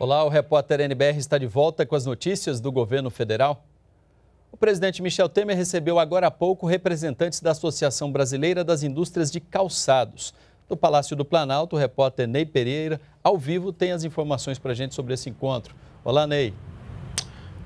Olá, o repórter NBR está de volta com as notícias do governo federal. O presidente Michel Temer recebeu agora há pouco representantes da Associação Brasileira das Indústrias de Calçados. Do Palácio do Planalto, o repórter Ney Pereira, ao vivo, tem as informações para a gente sobre esse encontro. Olá, Ney.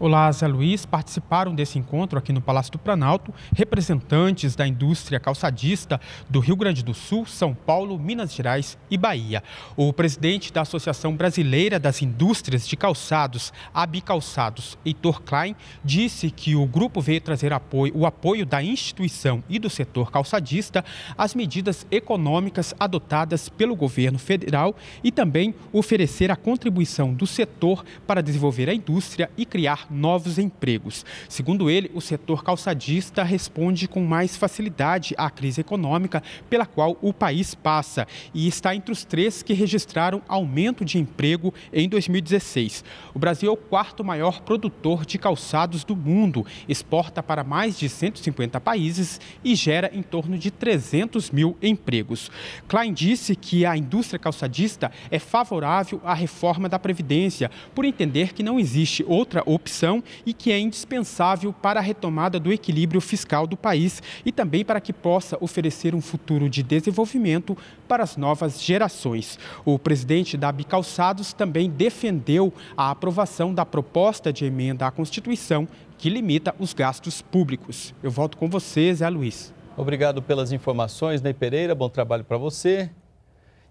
Olaza Luiz participaram desse encontro aqui no Palácio do Planalto representantes da indústria calçadista do Rio Grande do Sul, São Paulo, Minas Gerais e Bahia. O presidente da Associação Brasileira das Indústrias de Calçados, Abicalçados, Heitor Klein, disse que o grupo veio trazer apoio, o apoio da instituição e do setor calçadista às medidas econômicas adotadas pelo governo federal e também oferecer a contribuição do setor para desenvolver a indústria e criar novos empregos. Segundo ele, o setor calçadista responde com mais facilidade à crise econômica pela qual o país passa e está entre os três que registraram aumento de emprego em 2016. O Brasil é o quarto maior produtor de calçados do mundo, exporta para mais de 150 países e gera em torno de 300 mil empregos. Klein disse que a indústria calçadista é favorável à reforma da Previdência, por entender que não existe outra opção corrupção e que é indispensável para a retomada do equilíbrio fiscal do país e também para que possa oferecer um futuro de desenvolvimento para as novas gerações. O presidente da Bicalçados também defendeu a aprovação da proposta de emenda à Constituição que limita os gastos públicos. Eu volto com você, Zé Luiz. Obrigado pelas informações, Ney Pereira. Bom trabalho para você.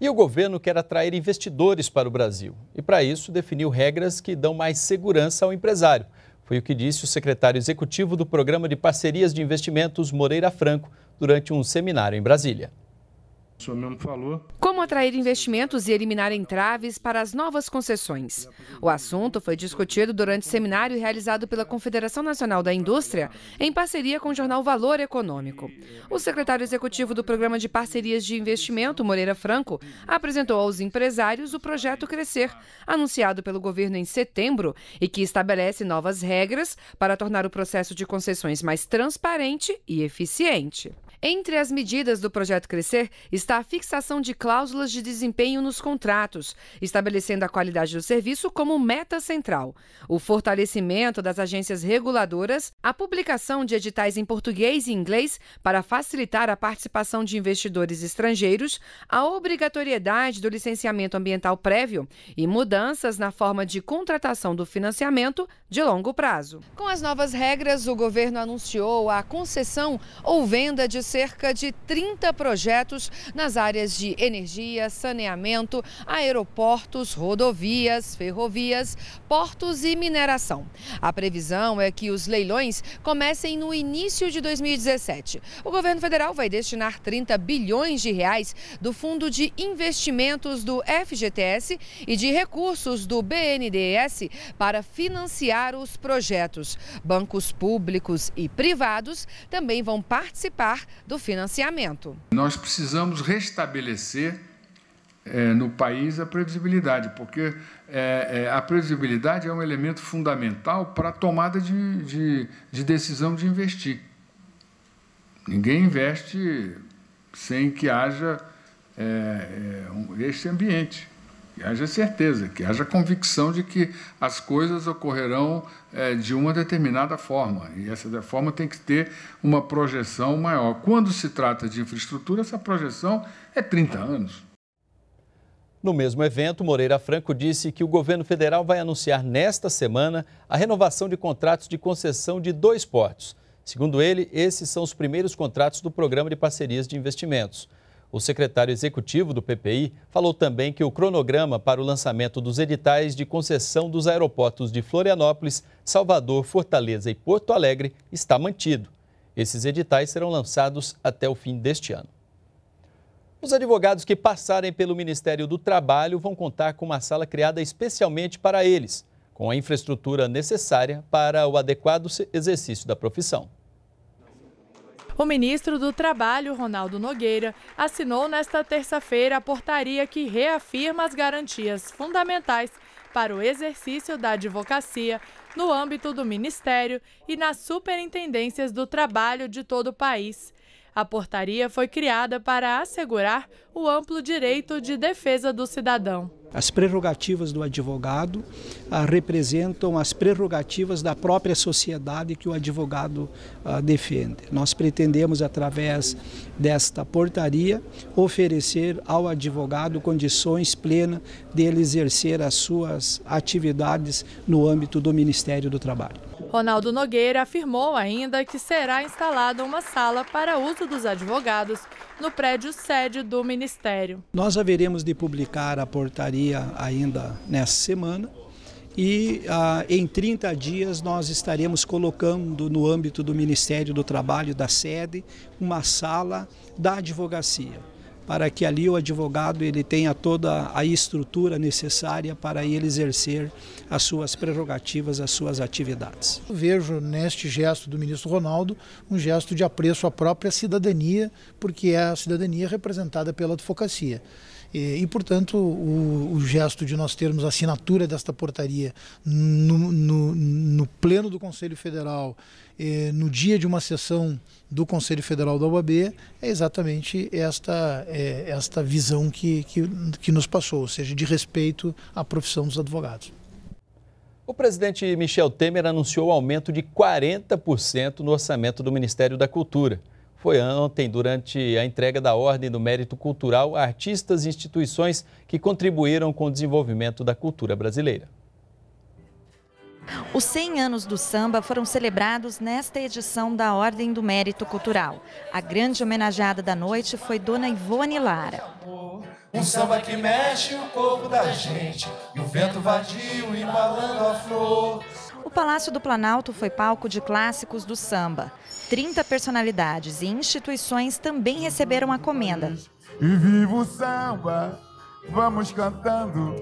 E o governo quer atrair investidores para o Brasil. E para isso, definiu regras que dão mais segurança ao empresário. Foi o que disse o secretário executivo do Programa de Parcerias de Investimentos, Moreira Franco, durante um seminário em Brasília senhor mesmo falou. Como atrair investimentos e eliminar entraves para as novas concessões. O assunto foi discutido durante o seminário realizado pela Confederação Nacional da Indústria, em parceria com o jornal Valor Econômico. O secretário executivo do Programa de Parcerias de Investimento, Moreira Franco, apresentou aos empresários o projeto Crescer, anunciado pelo governo em setembro e que estabelece novas regras para tornar o processo de concessões mais transparente e eficiente. Entre as medidas do projeto Crescer está a fixação de cláusulas de desempenho nos contratos, estabelecendo a qualidade do serviço como meta central, o fortalecimento das agências reguladoras, a publicação de editais em português e inglês para facilitar a participação de investidores estrangeiros, a obrigatoriedade do licenciamento ambiental prévio e mudanças na forma de contratação do financiamento de longo prazo. Com as novas regras, o governo anunciou a concessão ou venda de cerca de 30 projetos nas áreas de energia, saneamento, aeroportos, rodovias, ferrovias, portos e mineração. A previsão é que os leilões comecem no início de 2017. O governo federal vai destinar 30 bilhões de reais do Fundo de Investimentos do FGTS e de recursos do BNDES para financiar os projetos. Bancos públicos e privados também vão participar do financiamento. Nós precisamos restabelecer é, no país a previsibilidade, porque é, é, a previsibilidade é um elemento fundamental para a tomada de, de, de decisão de investir. Ninguém investe sem que haja é, um, este ambiente que haja certeza, que haja convicção de que as coisas ocorrerão é, de uma determinada forma. E essa forma tem que ter uma projeção maior. Quando se trata de infraestrutura, essa projeção é 30 anos. No mesmo evento, Moreira Franco disse que o governo federal vai anunciar nesta semana a renovação de contratos de concessão de dois portos. Segundo ele, esses são os primeiros contratos do Programa de Parcerias de Investimentos. O secretário executivo do PPI falou também que o cronograma para o lançamento dos editais de concessão dos aeroportos de Florianópolis, Salvador, Fortaleza e Porto Alegre está mantido. Esses editais serão lançados até o fim deste ano. Os advogados que passarem pelo Ministério do Trabalho vão contar com uma sala criada especialmente para eles, com a infraestrutura necessária para o adequado exercício da profissão. O ministro do Trabalho, Ronaldo Nogueira, assinou nesta terça-feira a portaria que reafirma as garantias fundamentais para o exercício da advocacia no âmbito do Ministério e nas superintendências do trabalho de todo o país. A portaria foi criada para assegurar o amplo direito de defesa do cidadão. As prerrogativas do advogado ah, representam as prerrogativas da própria sociedade que o advogado ah, defende. Nós pretendemos, através desta portaria, oferecer ao advogado condições plenas de ele exercer as suas atividades no âmbito do Ministério do Trabalho. Ronaldo Nogueira afirmou ainda que será instalada uma sala para uso dos advogados no prédio sede do Ministério. Nós haveremos de publicar a portaria ainda nessa semana e ah, em 30 dias nós estaremos colocando no âmbito do Ministério do Trabalho da sede uma sala da advocacia para que ali o advogado ele tenha toda a estrutura necessária para ele exercer as suas prerrogativas, as suas atividades. Eu vejo neste gesto do ministro Ronaldo um gesto de apreço à própria cidadania, porque é a cidadania representada pela advocacia. E, e portanto, o, o, gesto de nós termos a assinatura desta portaria no, no, no Pleno do Conselho Federal, eh, no dia de uma sessão do Conselho Federal da UAB, é exatamente esta, é, esta visão que, que, que nos passou, ou seja, de respeito à profissão dos advogados. O presidente Michel Temer anunciou o aumento de 40% no orçamento do Ministério da Cultura foi ontem durante a entrega da Ordem do Mérito Cultural a artistas e instituições que contribuíram com o desenvolvimento da cultura brasileira. Os 100 anos do samba foram celebrados nesta edição da Ordem do Mérito Cultural. A grande homenageada da noite foi Dona Ivone Lara. Um samba que mexe o corpo da gente, e o vento vadio embalando a flor. O Palácio do Planalto foi palco de clássicos do samba. 30 personalidades e instituições também receberam a comenda. E viva o samba, vamos cantando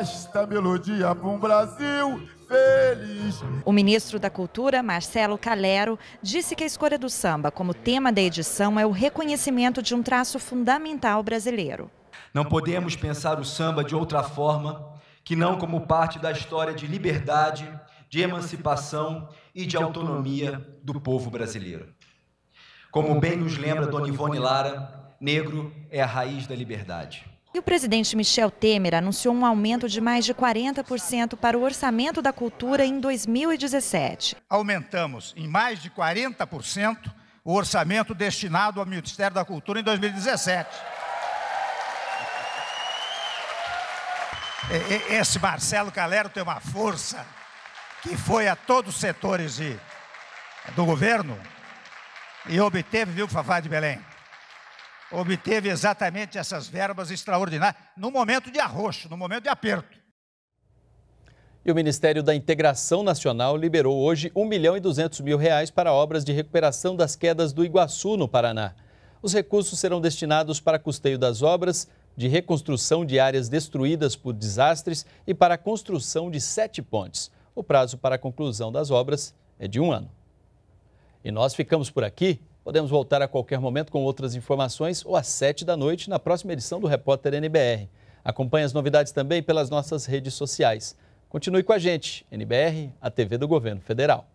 esta melodia para um Brasil feliz. O ministro da Cultura, Marcelo Calero, disse que a escolha do samba como tema da edição é o reconhecimento de um traço fundamental brasileiro. Não podemos pensar o samba de outra forma que não como parte da história de liberdade, de emancipação e de autonomia do povo brasileiro. Como bem nos lembra Dona Ivone Lara, negro é a raiz da liberdade. E o presidente Michel Temer anunciou um aumento de mais de 40% para o orçamento da cultura em 2017. Aumentamos em mais de 40% o orçamento destinado ao Ministério da Cultura em 2017. É, é, esse Marcelo Calero tem uma força que foi a todos os setores de, do governo e obteve, viu, Fafá de Belém? Obteve exatamente essas verbas extraordinárias no momento de arroxo, no momento de aperto. E o Ministério da Integração Nacional liberou hoje 1 milhão e 200 mil reais para obras de recuperação das quedas do Iguaçu, no Paraná. Os recursos serão destinados para custeio das obras, de reconstrução de áreas destruídas por desastres e para a construção de sete pontes. O prazo para a conclusão das obras é de um ano. E nós ficamos por aqui. Podemos voltar a qualquer momento com outras informações ou às sete da noite na próxima edição do Repórter NBR. Acompanhe as novidades também pelas nossas redes sociais. Continue com a gente, NBR, a TV do Governo Federal.